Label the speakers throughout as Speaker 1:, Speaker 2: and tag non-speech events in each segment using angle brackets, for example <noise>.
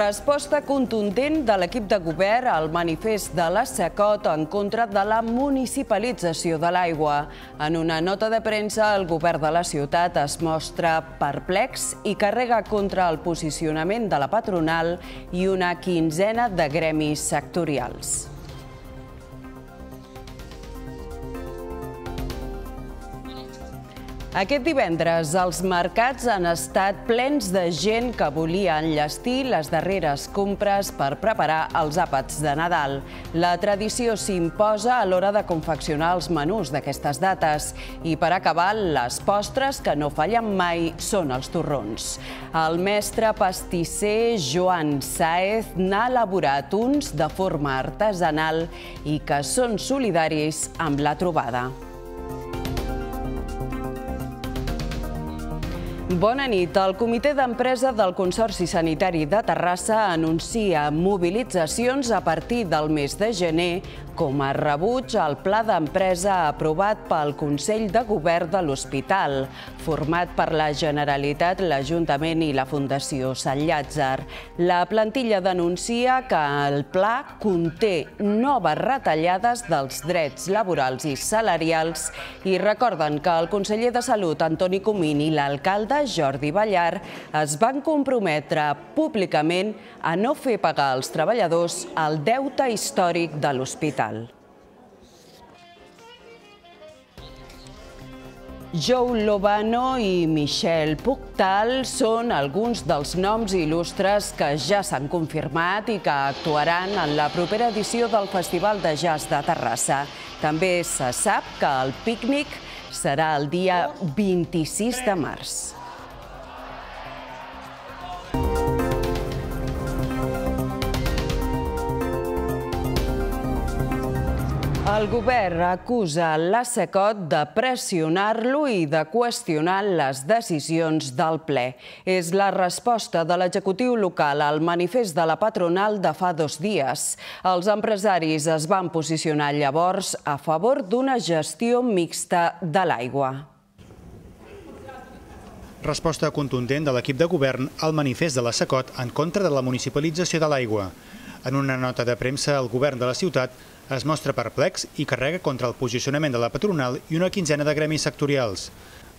Speaker 1: Resposta contundent de l'equip de govern al manifest de la SECOT en contra de la municipalització de l'aigua. En una nota de premsa, el govern de la ciutat es mostra perplex i carrega contra el posicionament de la patronal i una quinzena de gremis sectorials. Aquest divendres els mercats han estat plens de gent que volia enllestir les darreres compres per preparar els àpats de Nadal. La tradició s'imposa a l'hora de confeccionar els menús d'aquestes dates i per acabar les postres que no fallen mai són els torrons. El mestre pastisser Joan Saez n'ha elaborat uns de forma artesanal i que són solidaris amb la trobada. Bona nit. El comitè d'empresa del Consorci Sanitari de Terrassa anuncia mobilitzacions a partir del mes de gener com a rebuig al pla d'empresa aprovat pel Consell de Govern de l'Hospital, format per la Generalitat, l'Ajuntament i la Fundació Sant Llàtzer. La plantilla denuncia que el pla conté noves retallades dels drets laborals i salarials i recorden que el conseller de Salut, Antoni Comín, i l'alcalde, Jordi Ballar, es van comprometre públicament a no fer pagar als treballadors el deute històric de l'hospital. Nadal. Joe Lobano i Michelle Pugtal són alguns dels noms il·lustres que ja s'han confirmat i que actuaran en la propera edició del Festival de Jazz de Terrassa. També se sap que el pícnic serà el dia 26 de març. El govern acusa la SECOT de pressionar-lo i de qüestionar les decisions del ple. És la resposta de l'executiu local al manifest de la patronal de fa dos dies. Els empresaris es van posicionar llavors a favor d'una gestió mixta de l'aigua.
Speaker 2: Resposta contundent de l'equip de govern al manifest de la SECOT en contra de la municipalització de l'aigua. En una nota de premsa, el govern de la ciutat es mostra perplex i carrega contra el posicionament de la patronal i una quinzena de gremis sectorials.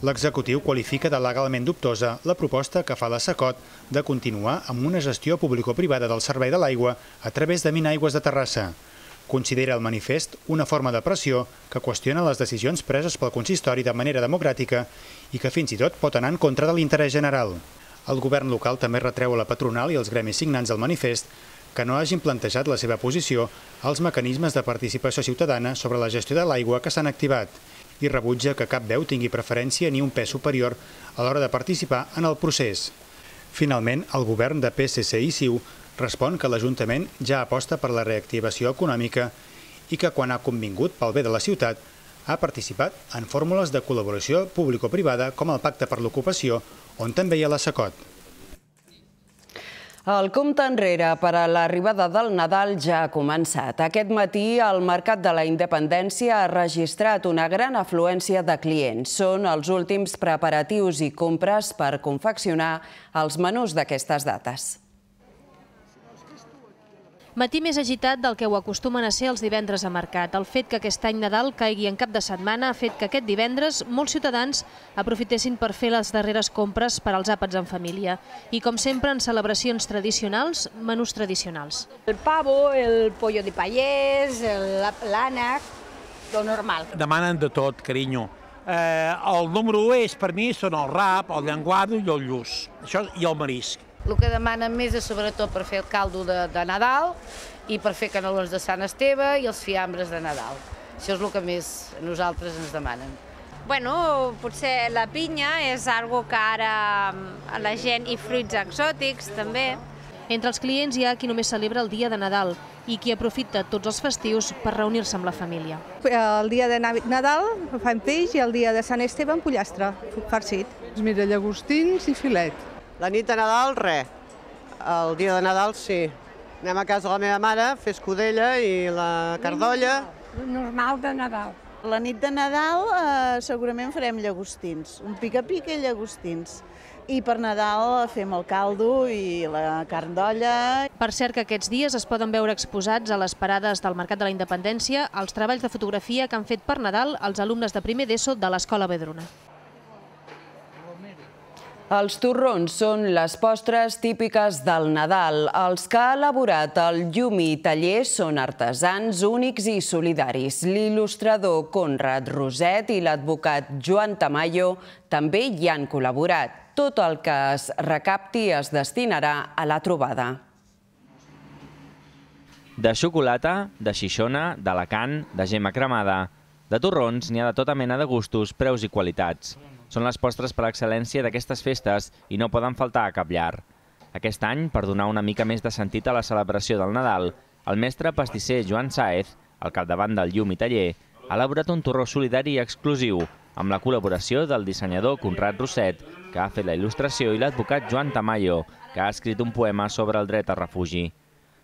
Speaker 2: L'executiu qualifica de legalment dubtosa la proposta que fa la SACOT de continuar amb una gestió público-privada del servei de l'aigua a través de aigües de Terrassa. Considera el manifest una forma de pressió que qüestiona les decisions preses pel consistori de manera democràtica i que fins i tot pot anar en contra de l'interès general. El govern local també retreu a la patronal i els gremis signants del manifest que no hagin plantejat la seva posició als mecanismes de participació ciutadana sobre la gestió de l'aigua que s'han activat i rebutja que cap veu tingui preferència ni un pes superior a l'hora de participar en el procés. Finalment, el govern de PSC i CiU respon que l'Ajuntament ja aposta per la reactivació econòmica i que quan ha convingut pel bé de la ciutat ha participat en fórmules de col·laboració público-privada com el Pacte per l'Ocupació, on també hi ha la SACOT.
Speaker 1: El compte enrere per a l'arribada del Nadal ja ha començat. Aquest matí, el Mercat de la Independència ha registrat una gran afluència de clients. Són els últims preparatius i compres per confeccionar els menús d'aquestes dates.
Speaker 3: Matí més agitat del que ho acostumen a ser els divendres a mercat. El fet que aquest any Nadal caigui en cap de setmana ha fet que aquest divendres molts ciutadans aprofitessin per fer les darreres compres per als àpats en família. I com sempre en celebracions tradicionals, menús tradicionals. El pavo, el pollo de pallers, l'ànec, lo normal.
Speaker 4: Demanen de tot, carinyo. Eh, el número 1 és, per mi són el rap, el llenguado i el lluç. Això i el marisc
Speaker 3: el que demanen més és sobretot per fer el caldo de, de Nadal i per fer canelons de Sant Esteve i els fiambres de Nadal. Això és el que més nosaltres ens demanen. Bueno, potser la pinya és algo que ara mm, a la gent i fruits exòtics també. Entre els clients hi ha qui només celebra el dia de Nadal i qui aprofita tots els festius per reunir-se amb la família. El dia de Nadal fan peix i el dia de Sant Esteve en pollastre farcit. Mira, llagostins i filet. La nit de Nadal,
Speaker 5: res. El dia de Nadal, sí. Anem a casa de la meva mare, fer escudella i la cardolla.
Speaker 4: Normal, normal de Nadal.
Speaker 1: La nit de Nadal eh, segurament farem llagostins, un pica-pica i llagostins.
Speaker 3: I per Nadal eh, fem el caldo i la carn d'olla. Per cert que aquests dies es poden veure exposats a les parades del Mercat de la Independència els treballs de fotografia que han fet per Nadal els alumnes de primer d'ESO de l'Escola Bedruna.
Speaker 1: Els torrons són les postres típiques del Nadal. Els que ha elaborat el i Taller són artesans únics i solidaris. L'il·lustrador Conrad Roset i l'advocat Joan Tamayo també hi han col·laborat. Tot el que es recapti es destinarà a la trobada.
Speaker 6: De xocolata, de xixona, d'Alacant, de gema cremada de torrons n'hi ha de tota mena de gustos, preus i qualitats. Són les postres per excel·lència d'aquestes festes i no poden faltar a cap llar. Aquest any, per donar una mica més de sentit a la celebració del Nadal, el mestre pastisser Joan Saez, al capdavant del Llum i Taller, ha elaborat un torró solidari i exclusiu amb la col·laboració del dissenyador Conrad Rosset, que ha fet la il·lustració, i l'advocat Joan Tamayo, que ha escrit un poema sobre el dret a refugi.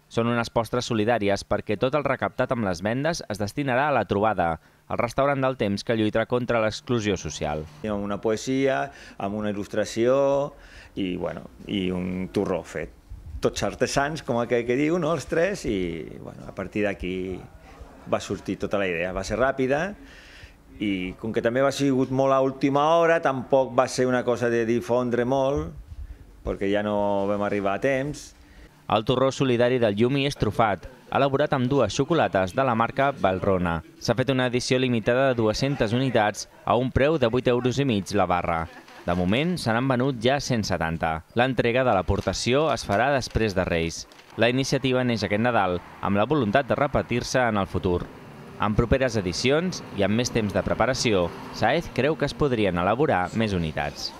Speaker 6: Són unes postres solidàries perquè tot el recaptat amb les vendes es destinarà a la trobada, el restaurant del temps que lluitarà contra l'exclusió social. Hi ha una poesia, amb una il·lustració i, bueno, i un torró fet. Tots artesans, com aquell que, que diu, no? els tres, i bueno, a partir d'aquí va sortir tota la idea. Va ser ràpida, i com que també va sigut molt a última hora, tampoc va ser una cosa de difondre molt, perquè ja no vam arribar a temps, el torró solidari del Yumi és estrofat, elaborat amb dues xocolates de la marca Valrona. S'ha fet una edició limitada de 200 unitats a un preu de 8 euros i mig la barra. De moment, se n'han venut ja 170. L'entrega de l'aportació es farà després de Reis. La iniciativa neix aquest Nadal amb la voluntat de repetir-se en el futur. En properes edicions i amb més temps de preparació, Saez creu que es podrien elaborar més unitats.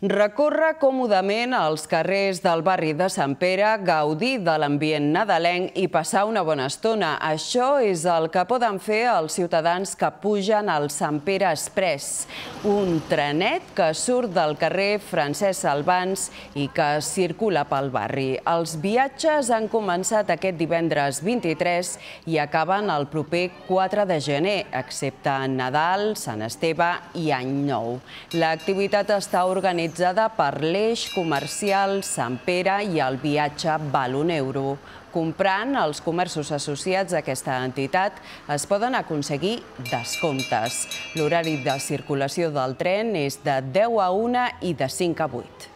Speaker 1: recorre còmodament als carrers del barri de Sant Pere, gaudir de l'ambient nadalenc i passar una bona estona. Això és el que poden fer els ciutadans que pugen al Sant Pere Express, un trenet que surt del carrer Francesc Salvans i que circula pel barri. Els viatges han començat aquest divendres 23 i acaben el proper 4 de gener, excepte Nadal, Sant Esteve i Any Nou. L'activitat està organitzada organitzada per l'Eix Comercial Sant Pere i el viatge Val un euro. Comprant els comerços associats a aquesta entitat es poden aconseguir descomptes. L'horari de circulació del tren és de 10 a 1 i de 5 a 8.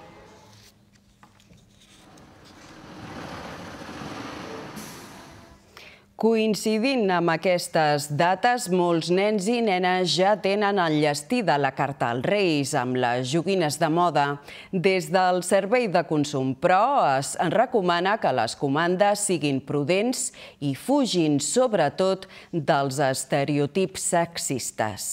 Speaker 1: Coincidint amb aquestes dates, molts nens i nenes ja tenen el llestí de la carta als Reis amb les joguines de moda. Des del Servei de Consum Pro es recomana que les comandes siguin prudents i fugin, sobretot, dels estereotips sexistes.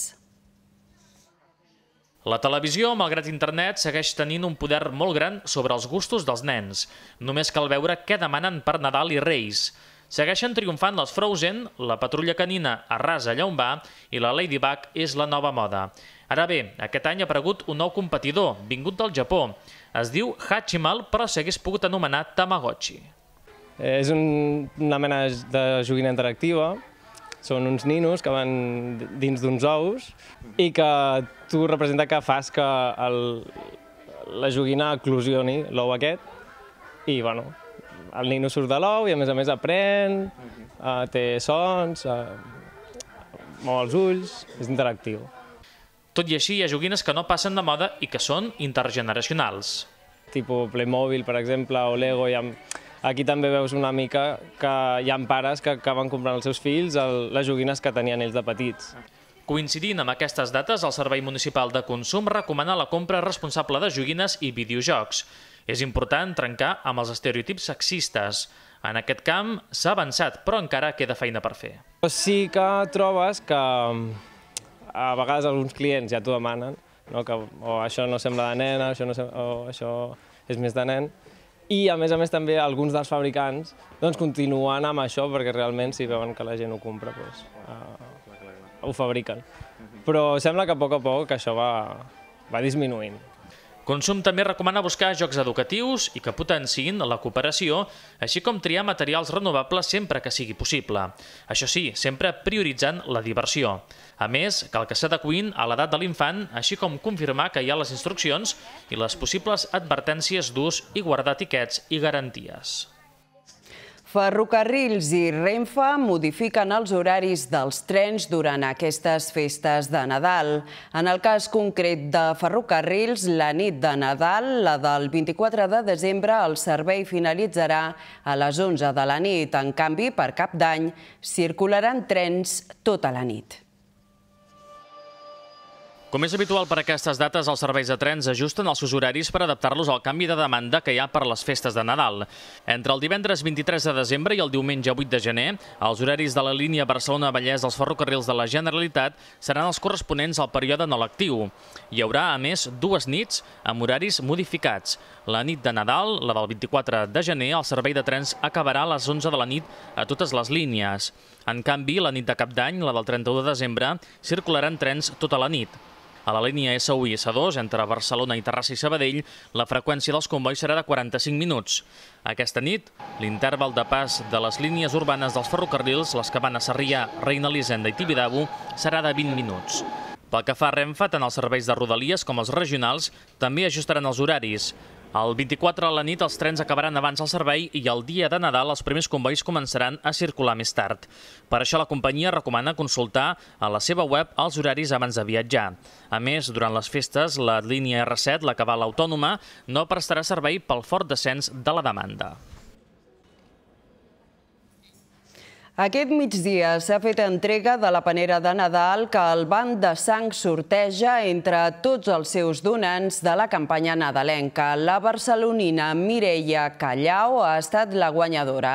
Speaker 7: La televisió, malgrat internet, segueix tenint un poder molt gran sobre els gustos dels nens. Només cal veure què demanen per Nadal i Reis. Segueixen triomfant els Frozen, la patrulla canina arrasa allà on va i la Ladybug és la nova moda. Ara bé, aquest any ha aparegut un nou competidor, vingut del Japó. Es diu Hachimal, però s'hagués pogut anomenar Tamagotchi.
Speaker 5: Eh, és un, una mena de joguina interactiva. Són uns ninos que van dins d'uns ous i que tu representa que fas que el, la joguina eclosioni l'ou aquest i, bueno, el nino surt de l'ou i a més a més aprèn, uh, té sons, uh, mou els ulls, és interactiu.
Speaker 7: Tot i així, hi ha joguines que no passen de moda i que són intergeneracionals.
Speaker 5: Tipo Playmobil, per exemple, o Lego, i amb... Aquí també veus una mica que hi ha pares que acaben comprant els seus fills el, les joguines que tenien ells de petits.
Speaker 7: Coincidint amb aquestes dates, el Servei Municipal de Consum recomana la compra responsable de joguines i videojocs. És important trencar amb els estereotips sexistes. En aquest camp s'ha avançat, però encara queda feina per fer.
Speaker 5: Sí que trobes que a vegades alguns clients ja t'ho demanen, no? que o oh, això no sembla de nena, això no sembla, o oh, això és més de nen, i a més a més també alguns dels fabricants doncs, continuen amb això perquè realment si veuen que la gent ho compra doncs, uh, ho fabriquen. Però sembla que a poc a poc això va, va disminuint. Consum també recomana buscar jocs
Speaker 7: educatius i que potenciïn la cooperació, així com triar materials renovables sempre que sigui possible. Això sí, sempre prioritzant la diversió. A més, cal que s'adequin a l'edat de l'infant, així com confirmar que hi ha les instruccions i les possibles advertències d'ús i guardar etiquets i garanties.
Speaker 1: Ferrocarrils i Renfe modifiquen els horaris dels trens durant aquestes festes de Nadal. En el cas concret de Ferrocarrils, la nit de Nadal, la del 24 de desembre, el servei finalitzarà a les 11 de la nit. En canvi, per cap d'any, circularan trens tota la nit.
Speaker 7: Com és habitual per aquestes dates, els serveis de trens ajusten els seus horaris per adaptar-los al canvi de demanda que hi ha per les festes de Nadal. Entre el divendres 23 de desembre i el diumenge 8 de gener, els horaris de la línia Barcelona-Vallès dels ferrocarrils de la Generalitat seran els corresponents al període no lectiu. Hi haurà, a més, dues nits amb horaris modificats. La nit de Nadal, la del 24 de gener, el servei de trens acabarà a les 11 de la nit a totes les línies. En canvi, la nit de cap d'any, la del 31 de desembre, circularan trens tota la nit. A la línia S1 i S2, entre Barcelona i Terrassa i Sabadell, la freqüència dels convois serà de 45 minuts. Aquesta nit, l'interval de pas de les línies urbanes dels ferrocarrils, les que van a Sarrià, Reina Lisenda i Tibidabo, serà de 20 minuts. Pel que fa a Renfe, tant els serveis de Rodalies com els regionals també ajustaran els horaris. El 24 a la nit els trens acabaran abans el servei i el dia de Nadal els primers convois començaran a circular més tard. Per això la companyia recomana consultar a la seva web els horaris abans de viatjar. A més, durant les festes, la línia R7, la que va a l'Autònoma, no prestarà servei pel fort descens de la demanda.
Speaker 1: Aquest migdia s'ha fet entrega de la panera de Nadal que el banc de sang sorteja entre tots els seus donants de la campanya nadalenca. La barcelonina Mireia Callau ha estat la guanyadora.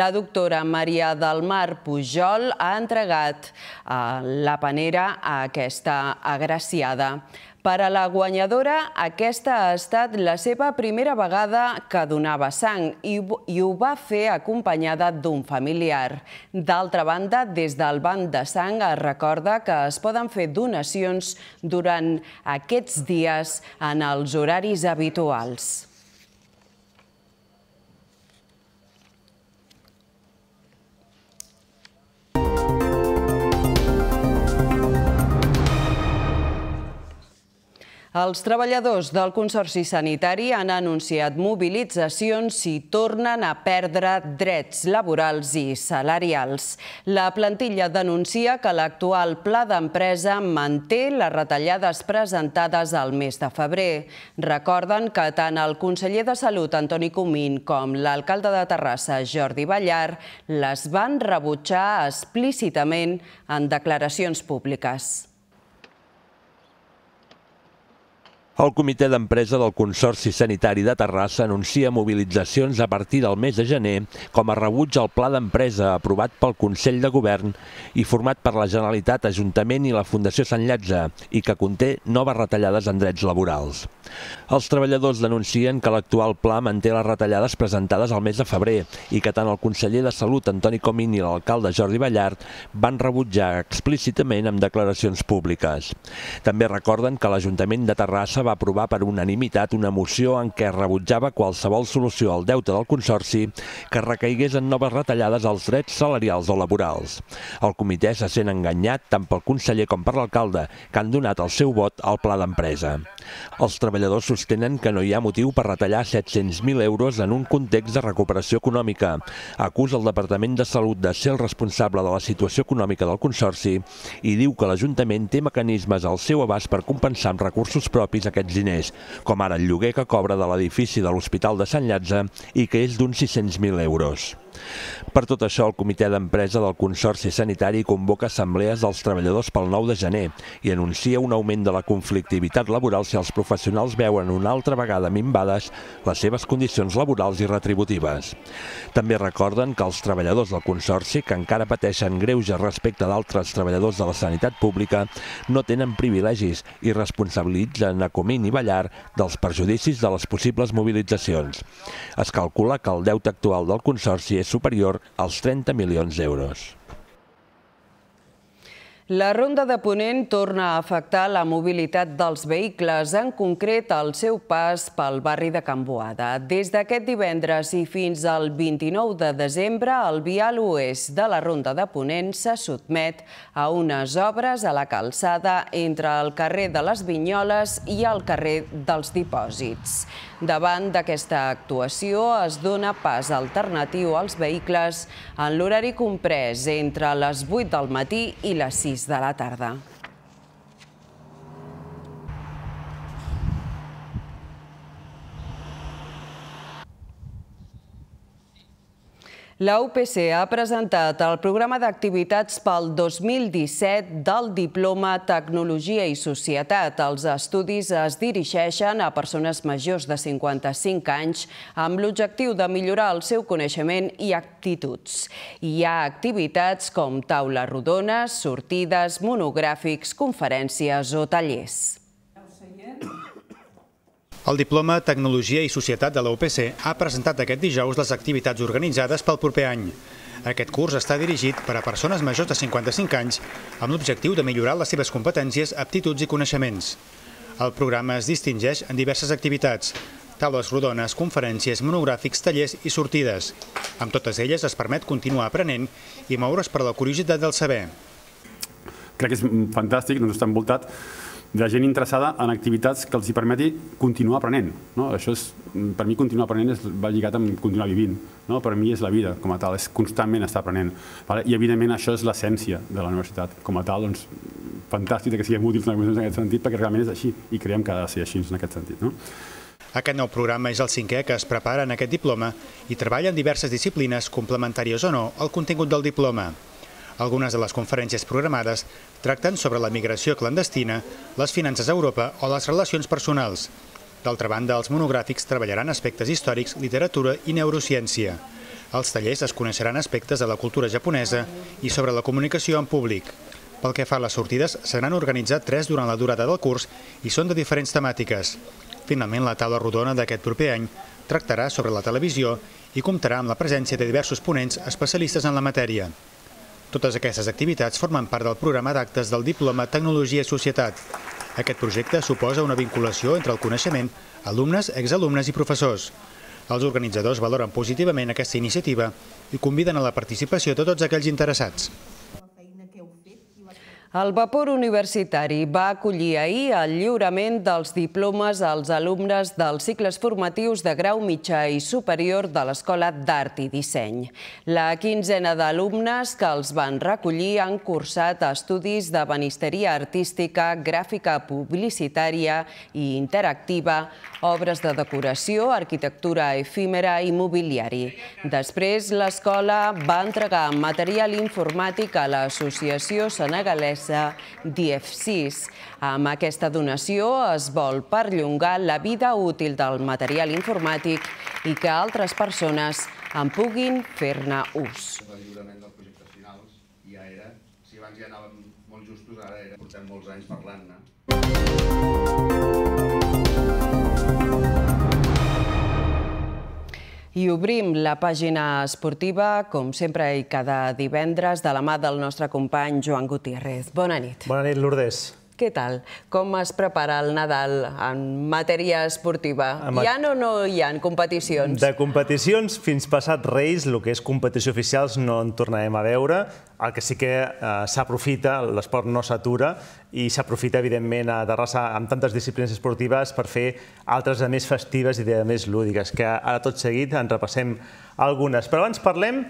Speaker 1: La doctora Maria del Mar Pujol ha entregat eh, la panera a aquesta agraciada. Per a la guanyadora, aquesta ha estat la seva primera vegada que donava sang i, ho va fer acompanyada d'un familiar. D'altra banda, des del banc de sang es recorda que es poden fer donacions durant aquests dies en els horaris habituals. Els treballadors del Consorci Sanitari han anunciat mobilitzacions si tornen a perdre drets laborals i salarials. La plantilla denuncia que l'actual pla d'empresa manté les retallades presentades al mes de febrer. Recorden que tant el conseller de Salut, Antoni Comín, com l'alcalde de Terrassa, Jordi Ballar, les van rebutjar explícitament en declaracions públiques.
Speaker 4: El comitè d'empresa del Consorci Sanitari de Terrassa anuncia mobilitzacions a partir del mes de gener com a rebuig al pla d'empresa aprovat pel Consell de Govern i format per la Generalitat, Ajuntament i la Fundació Sant Llatge i que conté noves retallades en drets laborals. Els treballadors denuncien que l'actual pla manté les retallades presentades al mes de febrer i que tant el conseller de Salut, Antoni Comín, i l'alcalde Jordi Ballart van rebutjar explícitament amb declaracions públiques. També recorden que l'Ajuntament de Terrassa va aprovar per unanimitat una moció en què rebutjava qualsevol solució al deute del Consorci que recaigués en noves retallades als drets salarials o laborals. El comitè se sent enganyat tant pel conseller com per l'alcalde, que han donat el seu vot al pla d'empresa. Els treballadors sostenen que no hi ha motiu per retallar 700.000 euros en un context de recuperació econòmica. Acusa el Departament de Salut de ser el responsable de la situació econòmica del Consorci i diu que l'Ajuntament té mecanismes al seu abast per compensar amb recursos propis aquests diners, com ara el lloguer que cobra de l'edifici de l'Hospital de Sant Llatze i que és d'uns 600.000 euros. Per tot això, el comitè d'empresa del Consorci Sanitari convoca assemblees dels treballadors pel 9 de gener i anuncia un augment de la conflictivitat laboral si els professionals veuen una altra vegada minvades les seves condicions laborals i retributives. També recorden que els treballadors del Consorci, que encara pateixen greuges respecte d'altres treballadors de la sanitat pública, no tenen privilegis i responsabilitzen a Comín i Ballar dels perjudicis de les possibles mobilitzacions. Es calcula que el deute actual del Consorci és superior als 30 milions d'euros.
Speaker 1: La ronda de Ponent torna a afectar la mobilitat dels vehicles, en concret el seu pas pel barri de Can Boada. Des d'aquest divendres i fins al 29 de desembre, el vial oest de la ronda de Ponent se sotmet a unes obres a la calçada entre el carrer de les Vinyoles i el carrer dels Dipòsits. Davant d'aquesta actuació es dona pas alternatiu als vehicles en l'horari comprès entre les 8 del matí i les 6 6 de la tarda. La UPC ha presentat el programa d'activitats pel 2017 del Diploma Tecnologia i Societat. Els estudis es dirigeixen a persones majors de 55 anys amb l'objectiu de millorar el seu coneixement i actituds. Hi ha activitats com taules rodones, sortides, monogràfics, conferències o tallers.
Speaker 2: El diploma Tecnologia i Societat de la UPC ha presentat aquest dijous les activitats organitzades pel proper any. Aquest curs està dirigit per a persones majors de 55 anys amb l'objectiu de millorar les seves competències, aptituds i coneixements. El programa es distingeix en diverses activitats, taules rodones, conferències, monogràfics, tallers i sortides. Amb totes elles es permet continuar aprenent i moure's per la curiositat del saber. Crec que és fantàstic doncs, estar envoltat de gent interessada en activitats que els hi permeti continuar aprenent. No? Això és, per mi continuar aprenent és, va lligat amb continuar vivint. No? Per mi és la vida com a tal, és constantment estar aprenent. Vale? I evidentment això és l'essència de la universitat com a tal, doncs fantàstic que siguem útils en aquest sentit perquè realment és així i creiem que ha de ser així en aquest sentit. No? Aquest nou programa és el cinquè que es prepara en aquest diploma i treballa en diverses disciplines, complementàries o no, al contingut del diploma. Algunes de les conferències programades tracten sobre la migració clandestina, les finances a Europa o les relacions personals. D'altra banda, els monogràfics treballaran aspectes històrics, literatura i neurociència. Els tallers es coneixeran aspectes de la cultura japonesa i sobre la comunicació en públic. Pel que fa a les sortides, se n'han organitzat tres durant la durada del curs i són de diferents temàtiques. Finalment, la taula rodona d'aquest proper any tractarà sobre la televisió i comptarà amb la presència de diversos ponents especialistes en la matèria. Totes aquestes activitats formen part del programa d'actes del Diploma Tecnologia i Societat. Aquest projecte suposa una vinculació entre el coneixement, alumnes, exalumnes i professors. Els organitzadors valoren positivament aquesta iniciativa i conviden a la participació de tots aquells interessats.
Speaker 1: El vapor universitari va acollir ahir el lliurament dels diplomes als alumnes dels cicles formatius de grau mitjà i superior de l'Escola d'Art i Disseny. La quinzena d'alumnes que els van recollir han cursat estudis de banisteria artística, gràfica publicitària i interactiva, obres de decoració, arquitectura efímera i mobiliari. Després, l'escola va entregar material informàtic a l'Associació Senegalesa empresa DF6. Amb aquesta donació es vol perllongar la vida útil del material informàtic i que altres persones en puguin fer-ne ús. I obrim la pàgina esportiva, com sempre i cada divendres, de la mà del nostre company Joan Gutiérrez. Bona nit. Bona nit, Lourdes. Què tal? Com es prepara el Nadal en matèria esportiva? Hi ha o no hi ha competicions? De
Speaker 8: competicions fins passat Reis, el que és competició oficials no en tornarem a veure. El que sí que eh, s'aprofita, l'esport no s'atura, i s'aprofita, evidentment, a Terrassa amb tantes disciplines esportives per fer altres de més festives i de més lúdiques, que ara tot seguit en repassem algunes. Però abans parlem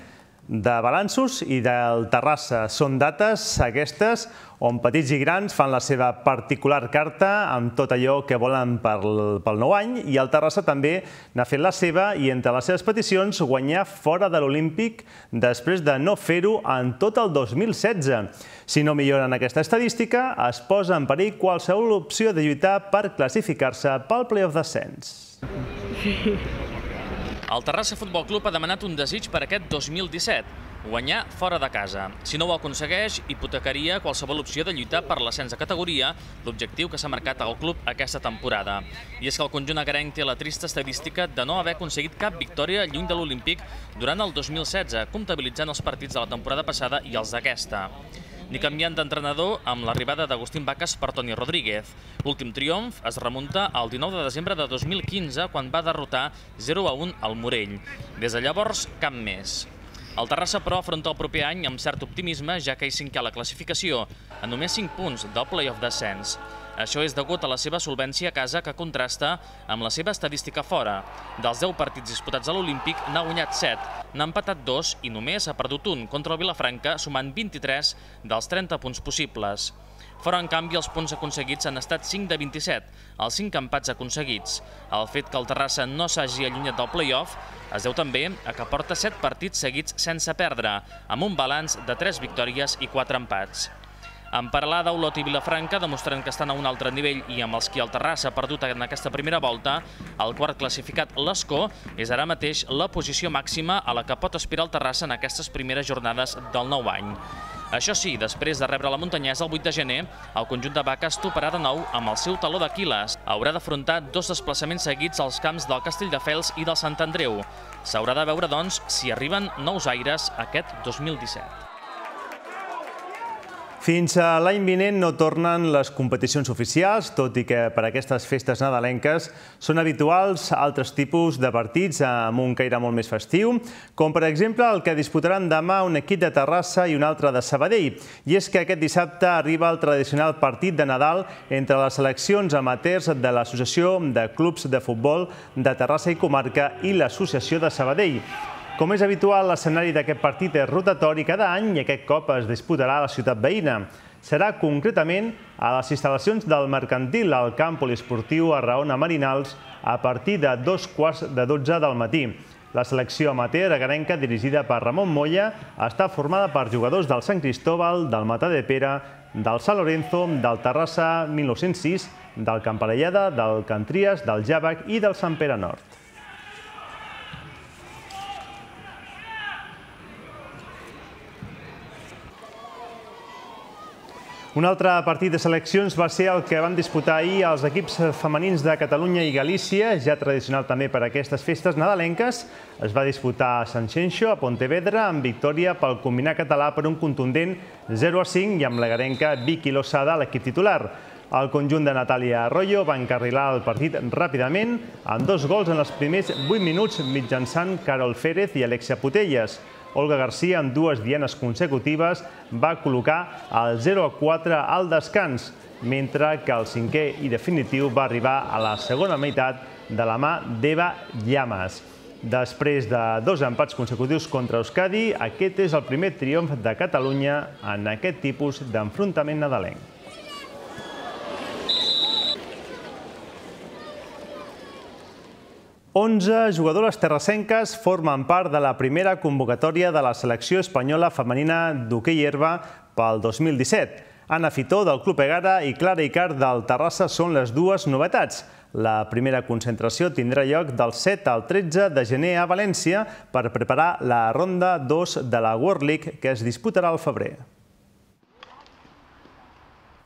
Speaker 8: de balanços i del Terrassa. Són dates, aquestes, on petits i grans fan la seva particular carta amb tot allò que volen pel, pel nou any i el Terrassa també n'ha fet la seva i entre les seves peticions guanyar fora de l'Olímpic després de no fer-ho en tot el 2016. Si no milloren aquesta estadística, es posa en perill qualsevol opció de lluitar per classificar-se pel playoff d'ascens.
Speaker 7: Sí. <laughs> El Terrassa Futbol Club ha demanat un desig per aquest 2017, guanyar fora de casa. Si no ho aconsegueix, hipotecaria qualsevol opció de lluitar per l'ascens de categoria, l'objectiu que s'ha marcat al club aquesta temporada. I és que el conjunt agarenc té la trista estadística de no haver aconseguit cap victòria lluny de l'Olímpic durant el 2016, comptabilitzant els partits de la temporada passada i els d'aquesta ni canviant d'entrenador amb l'arribada d'Agustín Baques per Toni Rodríguez. L'últim triomf es remunta al 19 de desembre de 2015, quan va derrotar 0 a 1 al Morell. Des de llavors, cap més. El Terrassa, però, afronta el proper any amb cert optimisme, ja que és cinquè a la classificació, a només 5 punts del play-off descens. Això és degut a la seva solvència a casa que contrasta amb la seva estadística fora. Dels 10 partits disputats a l'Olímpic n'ha guanyat 7, n'ha empatat 2 i només ha perdut un contra el Vilafranca, sumant 23 dels 30 punts possibles. Fora, en canvi, els punts aconseguits han estat 5 de 27, els 5 empats aconseguits. El fet que el Terrassa no s'hagi allunyat del play-off es deu també a que porta 7 partits seguits sense perdre, amb un balanç de 3 victòries i 4 empats. En parlar d'Olot i Vilafranca, demostrant que estan a un altre nivell i amb els qui el Terrassa ha perdut en aquesta primera volta, el quart classificat, l'Escó, és ara mateix la posició màxima a la que pot aspirar el Terrassa en aquestes primeres jornades del nou any. Això sí, després de rebre la muntanyesa el 8 de gener, el conjunt de vaques toparà de nou amb el seu taló d'Aquiles. Haurà d'afrontar dos desplaçaments seguits als camps del Castelldefels i del Sant Andreu. S'haurà de veure, doncs, si arriben nous aires aquest 2017.
Speaker 8: Fins a l'any vinent no tornen les competicions oficials, tot i que per aquestes festes nadalenques són habituals altres tipus de partits amb un caire molt més festiu, com per exemple el que disputaran demà un equip de Terrassa i un altre de Sabadell. I és que aquest dissabte arriba el tradicional partit de Nadal entre les seleccions amateurs de l'Associació de Clubs de Futbol de Terrassa i Comarca i l'Associació de Sabadell. Com és habitual, l'escenari d'aquest partit és rotatori cada any i aquest cop es disputarà a la ciutat veïna. Serà concretament a les instal·lacions del Mercantil, al camp poliesportiu a Raona Marinals, a partir de dos quarts de dotze del matí. La selecció amateur agarenca, dirigida per Ramon Molla, està formada per jugadors del Sant Cristóbal, del Matà de Pere, del San Lorenzo, del Terrassa 1906, del Camparellada, del Cantries, del Jàbac i del Sant Pere Nord. Un altre partit de seleccions va ser el que van disputar ahir els equips femenins de Catalunya i Galícia, ja tradicional també per aquestes festes nadalenques. Es va disputar a Sanxenxo, a Pontevedra, amb victòria pel combinar català per un contundent 0-5 a i amb la garenca Vicky a l'equip titular. El conjunt de Natàlia Arroyo va encarrilar el partit ràpidament amb dos gols en els primers 8 minuts mitjançant Carol Férez i Alexia Putelles. Olga Garcia amb dues dienes consecutives va col·locar el 0-4 al descans, mentre que el cinquè i definitiu va arribar a la segona meitat de la mà d'Eva Llamas. Després de dos empats consecutius contra Euskadi, aquest és el primer triomf de Catalunya en aquest tipus d'enfrontament nadalenc. 11 jugadores terrasenques formen part de la primera convocatòria de la selecció espanyola femenina d'hoquei herba pel 2017. Anna Fitó, del Club Egara, i Clara Icard, del Terrassa, són les dues novetats. La primera concentració tindrà lloc del 7 al 13 de gener a València per preparar la ronda 2 de la World League, que es disputarà al febrer.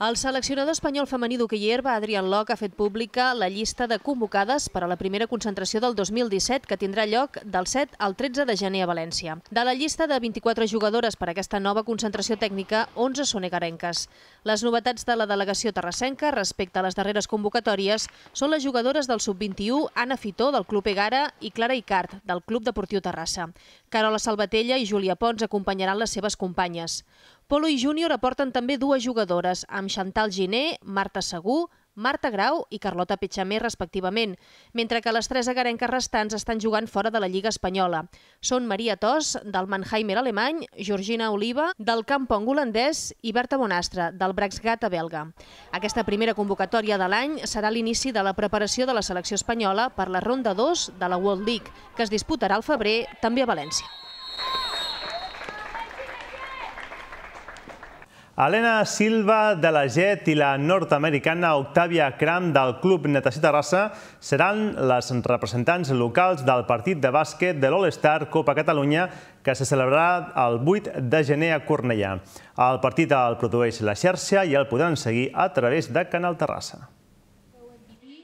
Speaker 3: El seleccionador espanyol femení d'hoquei herba, Adrián Loc, ha fet pública la llista de convocades per a la primera concentració del 2017 que tindrà lloc del 7 al 13 de gener a València. De la llista de 24 jugadores per a aquesta nova concentració tècnica, 11 són egarenques. Les novetats de la delegació terrassenca respecte a les darreres convocatòries són les jugadores del Sub-21, Anna Fitó, del Club Egara, i Clara Icart, del Club Deportiu Terrassa. Carola Salvatella i Júlia Pons acompanyaran les seves companyes. Polo i Júnior aporten també dues jugadores, amb Chantal Giné, Marta Segú, Marta Grau i Carlota Pichamé, respectivament, mentre que les tres agarenques restants estan jugant fora de la Lliga Espanyola. Són Maria Tos, del Mannheimer alemany, Georgina Oliva, del Campong holandès i Berta Bonastre, del Braxgata belga. Aquesta primera convocatòria de l'any serà l'inici de la preparació de la selecció espanyola per la ronda 2 de la World League, que es disputarà al febrer també a València.
Speaker 8: Helena Silva de la Jet i la nord-americana Octavia Cram del Club Natació Terrassa seran les representants locals del partit de bàsquet de l'All-Star Copa Catalunya que se celebrarà el 8 de gener a Cornellà. El partit el produeix la xarxa i el podran seguir a través de Canal Terrassa.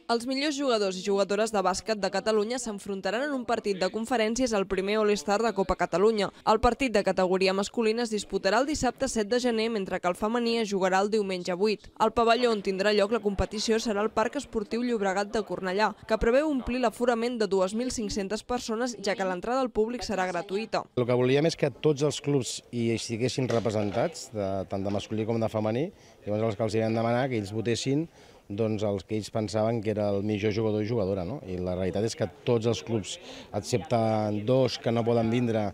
Speaker 9: Els millors jugadors i jugadores de bàsquet de Catalunya s'enfrontaran en un partit de conferències al primer All-Star de Copa Catalunya. El partit de categoria masculina es disputarà el dissabte 7 de gener, mentre que el femení es jugarà el diumenge 8. El pavelló on tindrà lloc la competició serà el Parc Esportiu Llobregat de Cornellà, que preveu omplir l'aforament de 2.500 persones, ja que l'entrada al públic serà gratuïta.
Speaker 5: El que volíem és que tots els clubs hi estiguessin representats, de, tant de masculí com de femení, llavors els que els hi vam demanar que ells votessin doncs, els que ells pensaven que era el millor jugador i jugadora. No? I la realitat és que tots els clubs, excepte dos que no poden vindre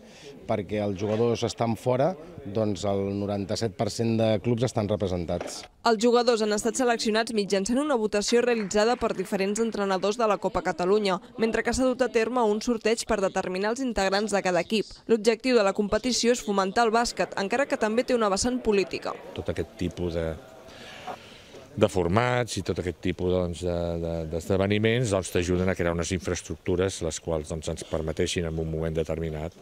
Speaker 5: perquè els jugadors estan fora, doncs el 97% de clubs estan representats.
Speaker 9: Els jugadors han estat seleccionats mitjançant una votació realitzada per diferents entrenadors de la Copa Catalunya, mentre que s'ha dut a terme un sorteig per determinar els integrants de cada equip. L'objectiu de la competició és fomentar el bàsquet, encara que també té una vessant política.
Speaker 4: Tot aquest tipus de de formats i tot aquest tipus doncs, d'esdeveniments doncs, t'ajuden a crear unes infraestructures les quals doncs, ens permeteixin en un moment determinat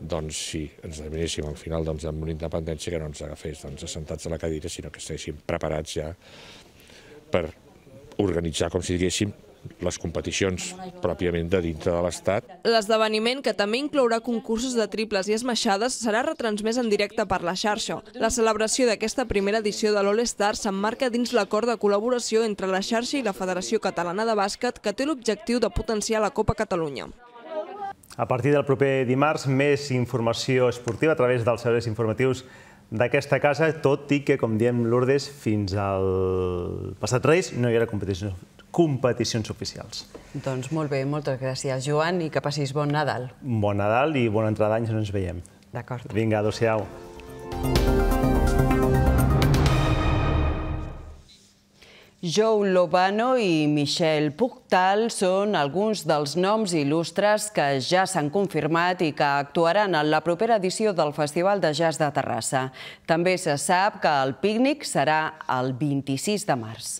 Speaker 4: doncs si ens devinéssim al final doncs, amb una independència que no ens agafés doncs, assentats a la cadira, sinó que estiguéssim preparats ja per organitzar com si diguéssim les competicions pròpiament de dintre de l'Estat.
Speaker 9: L'esdeveniment, que també inclourà concursos de triples i esmaixades, serà retransmès en directe per la xarxa. La celebració d'aquesta primera edició de l'All-Star s'emmarca dins l'acord de col·laboració entre la xarxa i la Federació Catalana de Bàsquet, que té l'objectiu de potenciar la Copa Catalunya.
Speaker 8: A partir del proper dimarts, més informació esportiva a través dels serveis informatius d'aquesta casa, tot i que, com diem, Lourdes, fins al passat Reis no hi era competició competicions oficials.
Speaker 1: Doncs molt bé, moltes gràcies, Joan, i que passis bon Nadal.
Speaker 8: Bon Nadal i bona entrada d'anys ens veiem. D'acord. Vinga, adéu-siau.
Speaker 1: Joe Lobano i Michel Puctal són alguns dels noms il·lustres que ja s'han confirmat i que actuaran en la propera edició del Festival de Jazz de Terrassa. També se sap que el pícnic serà el 26 de març.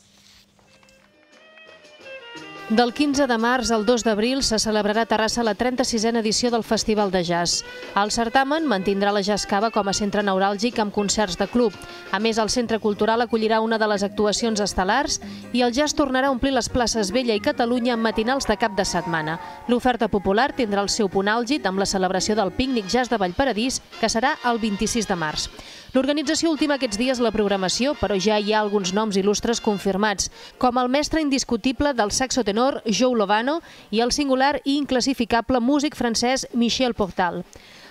Speaker 3: Del 15 de març al 2 d'abril se celebrarà a Terrassa la 36a edició del Festival de Jazz. El certamen mantindrà la Jazz Cava com a centre neuràlgic amb concerts de club. A més, el Centre Cultural acollirà una de les actuacions estel·lars i el jazz tornarà a omplir les places Vella i Catalunya amb matinals de cap de setmana. L'oferta popular tindrà el seu punt àlgid amb la celebració del Pícnic Jazz de Vallparadís, que serà el 26 de març. L'organització última aquests dies la programació, però ja hi ha alguns noms il·lustres confirmats, com el mestre indiscutible del saxo tenor Joe Lovano i el singular i inclassificable músic francès Michel Portal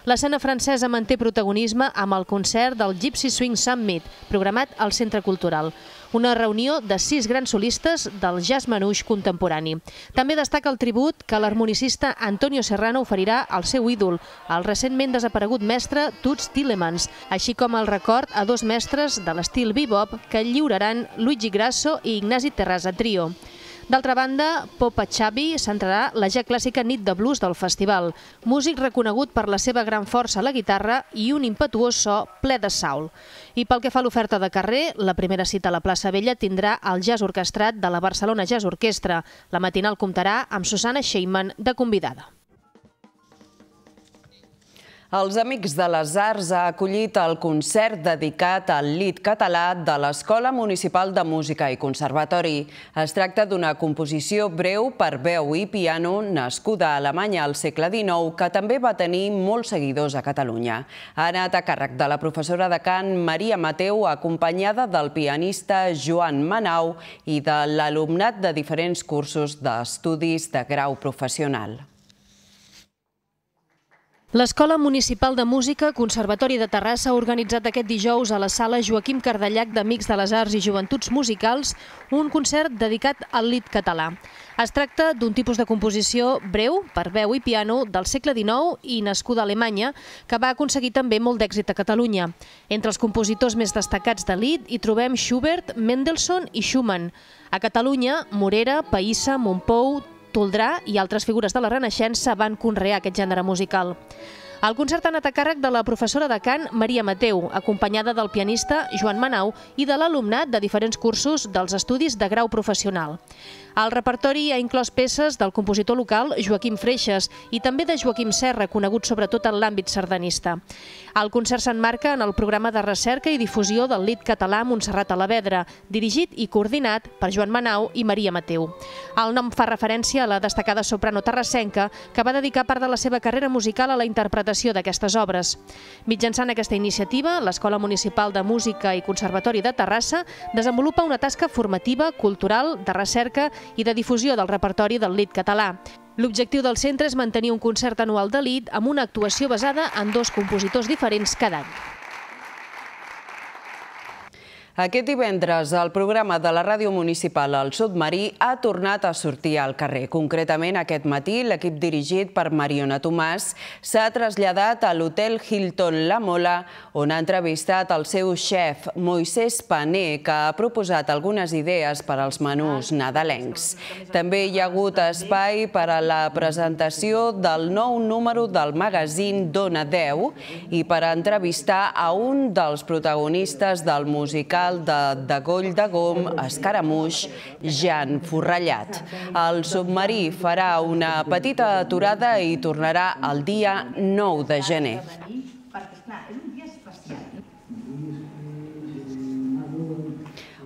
Speaker 3: l'escena francesa manté protagonisme amb el concert del Gypsy Swing Summit, programat al Centre Cultural una reunió de sis grans solistes del jazz menuix contemporani. També destaca el tribut que l'harmonicista Antonio Serrano oferirà al seu ídol, el recentment desaparegut mestre Toots Tillemans, així com el record a dos mestres de l'estil bebop que lliuraran Luigi Grasso i Ignasi Terrasa Trio. D'altra banda, Popa Xavi centrarà la ja clàssica nit de blues del festival, músic reconegut per la seva gran força a la guitarra i un impetuós so ple de saul. I pel que fa a l'oferta de carrer, la primera cita a la plaça Vella tindrà el jazz orquestrat de la Barcelona Jazz Orquestra. La matinal comptarà amb Susana Sheiman de convidada.
Speaker 1: Els Amics de les Arts ha acollit el concert dedicat al lit català de l'Escola Municipal de Música i Conservatori. Es tracta d'una composició breu per veu i piano nascuda a Alemanya al segle XIX, que també va tenir molts seguidors a Catalunya. Ha anat a càrrec de la professora de cant Maria Mateu, acompanyada del pianista Joan Manau i de l'alumnat de diferents cursos d'estudis de grau professional.
Speaker 3: L'Escola Municipal de Música Conservatori de Terrassa ha organitzat aquest dijous a la sala Joaquim Cardellac d'Amics de les Arts i Joventuts Musicals un concert dedicat al lit català. Es tracta d'un tipus de composició breu, per veu i piano, del segle XIX i nascuda a Alemanya, que va aconseguir també molt d'èxit a Catalunya. Entre els compositors més destacats de lit hi trobem Schubert, Mendelssohn i Schumann. A Catalunya, Morera, Païssa, Montpou, Toldrà i altres figures de la Renaixença van conrear aquest gènere musical. El concert ha anat a càrrec de la professora de cant Maria Mateu, acompanyada del pianista Joan Manau i de l'alumnat de diferents cursos dels estudis de grau professional. El repertori ha inclòs peces del compositor local Joaquim Freixas i també de Joaquim Serra, conegut sobretot en l'àmbit sardanista. El concert s'enmarca en el programa de recerca i difusió del lit català Montserrat a la Vedra, dirigit i coordinat per Joan Manau i Maria Mateu. El nom fa referència a la destacada soprano terrassenca que va dedicar part de la seva carrera musical a la interpretació d'aquestes obres. Mitjançant aquesta iniciativa, l'Escola Municipal de Música i Conservatori de Terrassa desenvolupa una tasca formativa, cultural, de recerca i de difusió del repertori del lit català. L'objectiu del centre és mantenir un concert anual de lit amb una actuació basada en dos compositors diferents cada any.
Speaker 1: Aquest divendres, el programa de la ràdio municipal al Submarí ha tornat a sortir al carrer. Concretament, aquest matí, l'equip dirigit per Mariona Tomàs s'ha traslladat a l'hotel Hilton La Mola, on ha entrevistat el seu xef, Moisés Pané, que ha proposat algunes idees per als menús nadalencs. També hi ha hagut espai per a la presentació del nou número del magazín Dona 10 i per entrevistar a un dels protagonistes del musical l'alcalde de Goll de Gom, Escaramuix, Jan Forrellat. El submarí farà una petita aturada i tornarà el dia 9 de gener.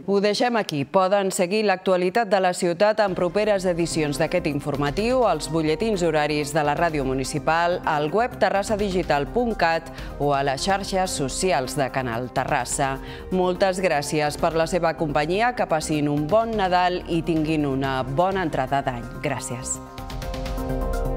Speaker 1: Ho deixem aquí. Poden seguir l'actualitat de la ciutat en properes edicions d'aquest informatiu, els butlletins horaris de la ràdio municipal, al web terrassadigital.cat o a les xarxes socials de Canal Terrassa. Moltes gràcies per la seva companyia, que passin un bon Nadal i tinguin una bona entrada d'any. Gràcies. Gràcies.